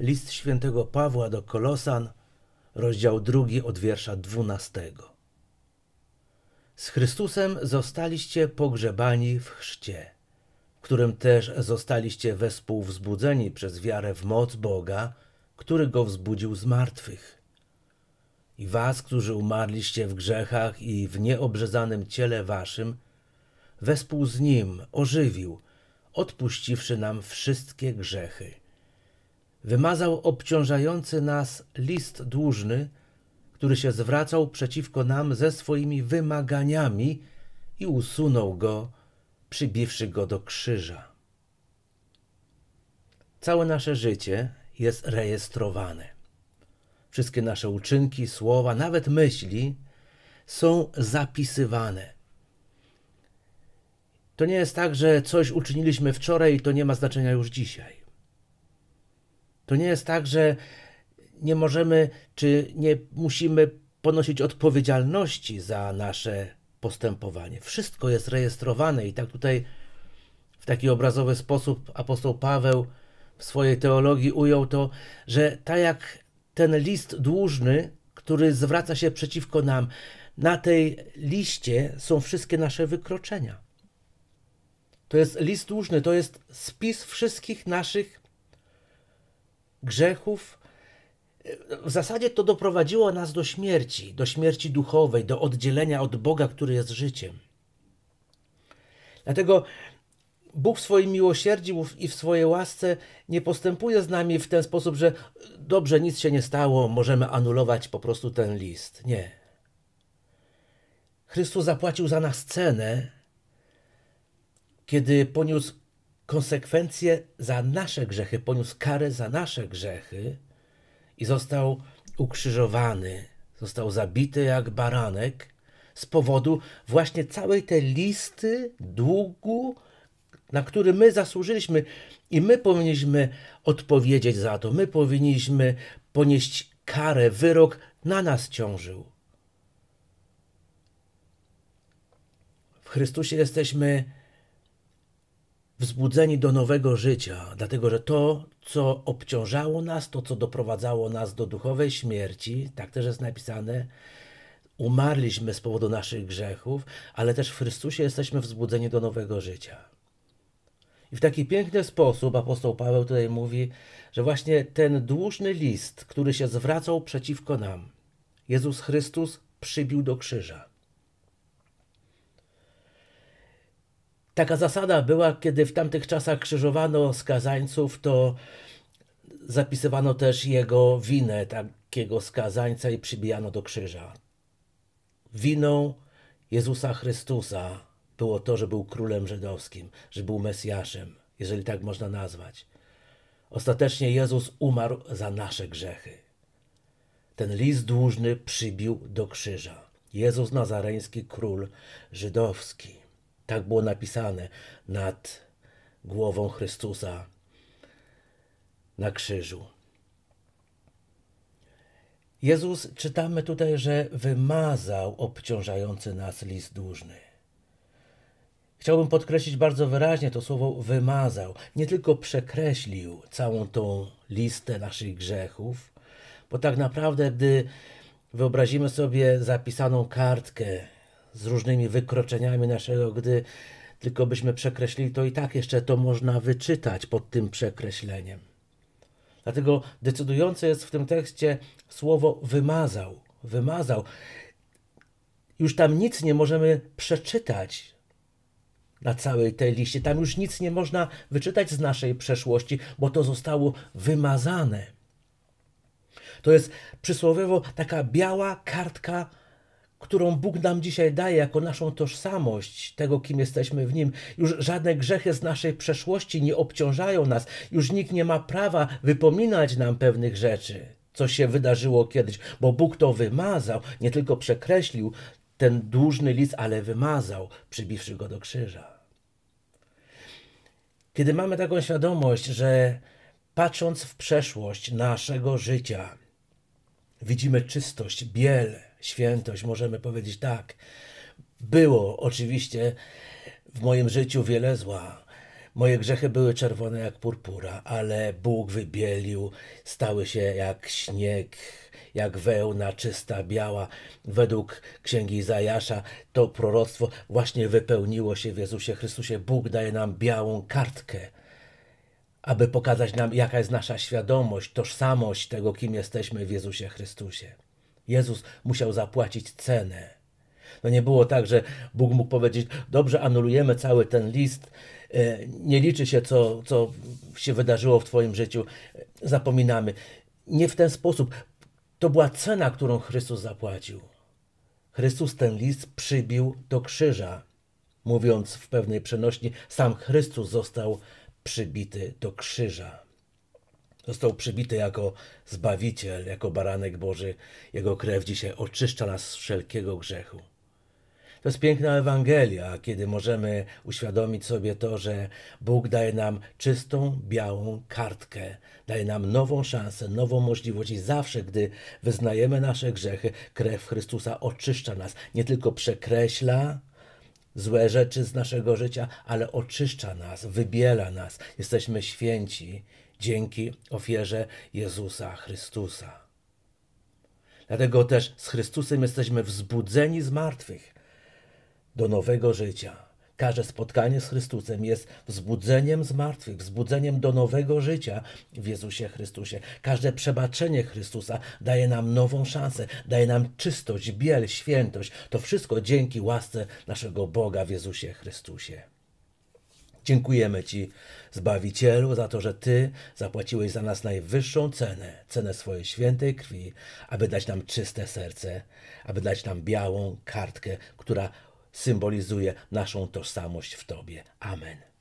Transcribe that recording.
List świętego Pawła do Kolosan, rozdział drugi od wiersza dwunastego. Z Chrystusem zostaliście pogrzebani w chrzcie, w którym też zostaliście wespół wzbudzeni przez wiarę w moc Boga, który go wzbudził z martwych. I was, którzy umarliście w grzechach i w nieobrzezanym ciele waszym, wespół z nim ożywił, odpuściwszy nam wszystkie grzechy – wymazał obciążający nas list dłużny, który się zwracał przeciwko nam ze swoimi wymaganiami i usunął go, przybiwszy go do krzyża. Całe nasze życie jest rejestrowane. Wszystkie nasze uczynki, słowa, nawet myśli są zapisywane. To nie jest tak, że coś uczyniliśmy wczoraj i to nie ma znaczenia już dzisiaj. To nie jest tak, że nie możemy czy nie musimy ponosić odpowiedzialności za nasze postępowanie. Wszystko jest rejestrowane i tak tutaj w taki obrazowy sposób apostoł Paweł w swojej teologii ujął to, że tak jak ten list dłużny, który zwraca się przeciwko nam, na tej liście są wszystkie nasze wykroczenia. To jest list dłużny, to jest spis wszystkich naszych grzechów. W zasadzie to doprowadziło nas do śmierci, do śmierci duchowej, do oddzielenia od Boga, który jest życiem. Dlatego Bóg w swoim miłosierdziu i w swojej łasce nie postępuje z nami w ten sposób, że dobrze, nic się nie stało, możemy anulować po prostu ten list. Nie. Chrystus zapłacił za nas cenę, kiedy poniósł konsekwencje za nasze grzechy, poniósł karę za nasze grzechy i został ukrzyżowany, został zabity jak baranek z powodu właśnie całej tej listy długu, na który my zasłużyliśmy i my powinniśmy odpowiedzieć za to, my powinniśmy ponieść karę, wyrok na nas ciążył. W Chrystusie jesteśmy wzbudzeni do nowego życia, dlatego że to, co obciążało nas, to, co doprowadzało nas do duchowej śmierci, tak też jest napisane, umarliśmy z powodu naszych grzechów, ale też w Chrystusie jesteśmy wzbudzeni do nowego życia. I w taki piękny sposób apostoł Paweł tutaj mówi, że właśnie ten dłużny list, który się zwracał przeciwko nam, Jezus Chrystus przybił do krzyża. Taka zasada była, kiedy w tamtych czasach krzyżowano skazańców, to zapisywano też jego winę takiego skazańca i przybijano do krzyża. Winą Jezusa Chrystusa było to, że był królem żydowskim, że był Mesjaszem, jeżeli tak można nazwać. Ostatecznie Jezus umarł za nasze grzechy. Ten list dłużny przybił do krzyża. Jezus Nazareński, król żydowski. Tak było napisane nad głową Chrystusa na krzyżu. Jezus, czytamy tutaj, że wymazał obciążający nas list dłużny. Chciałbym podkreślić bardzo wyraźnie to słowo wymazał. Nie tylko przekreślił całą tą listę naszych grzechów, bo tak naprawdę, gdy wyobrazimy sobie zapisaną kartkę z różnymi wykroczeniami naszego, gdy tylko byśmy przekreślili, to i tak jeszcze to można wyczytać pod tym przekreśleniem. Dlatego decydujące jest w tym tekście słowo wymazał. Wymazał. Już tam nic nie możemy przeczytać na całej tej liście. Tam już nic nie można wyczytać z naszej przeszłości, bo to zostało wymazane. To jest przysłowiowo taka biała kartka którą Bóg nam dzisiaj daje jako naszą tożsamość, tego kim jesteśmy w Nim. Już żadne grzechy z naszej przeszłości nie obciążają nas, już nikt nie ma prawa wypominać nam pewnych rzeczy. Co się wydarzyło kiedyś, bo Bóg to wymazał, nie tylko przekreślił ten dłużny list, ale wymazał, przybiwszy go do krzyża. Kiedy mamy taką świadomość, że patrząc w przeszłość naszego życia, widzimy czystość, biele, świętość, możemy powiedzieć tak. Było oczywiście w moim życiu wiele zła. Moje grzechy były czerwone jak purpura, ale Bóg wybielił, stały się jak śnieg, jak wełna czysta, biała. Według księgi Zajasza to proroctwo właśnie wypełniło się w Jezusie Chrystusie. Bóg daje nam białą kartkę, aby pokazać nam, jaka jest nasza świadomość, tożsamość tego, kim jesteśmy w Jezusie Chrystusie. Jezus musiał zapłacić cenę. No nie było tak, że Bóg mógł powiedzieć: Dobrze, anulujemy cały ten list, e, nie liczy się, co, co się wydarzyło w Twoim życiu, e, zapominamy. Nie w ten sposób. To była cena, którą Chrystus zapłacił. Chrystus ten list przybił do krzyża. Mówiąc w pewnej przenośni, sam Chrystus został przybity do krzyża. Został przybity jako Zbawiciel, jako Baranek Boży. Jego krew dzisiaj oczyszcza nas z wszelkiego grzechu. To jest piękna Ewangelia, kiedy możemy uświadomić sobie to, że Bóg daje nam czystą, białą kartkę, daje nam nową szansę, nową możliwość i zawsze, gdy wyznajemy nasze grzechy, krew Chrystusa oczyszcza nas, nie tylko przekreśla, złe rzeczy z naszego życia, ale oczyszcza nas, wybiela nas. Jesteśmy święci, dzięki ofierze Jezusa Chrystusa. Dlatego też z Chrystusem jesteśmy wzbudzeni z martwych do nowego życia. Każde spotkanie z Chrystusem jest wzbudzeniem z martwych, wzbudzeniem do nowego życia w Jezusie Chrystusie. Każde przebaczenie Chrystusa daje nam nową szansę, daje nam czystość, biel, świętość. To wszystko dzięki łasce naszego Boga w Jezusie Chrystusie. Dziękujemy Ci, Zbawicielu, za to, że Ty zapłaciłeś za nas najwyższą cenę, cenę swojej świętej krwi, aby dać nam czyste serce, aby dać nam białą kartkę, która symbolizuje naszą tożsamość w Tobie. Amen.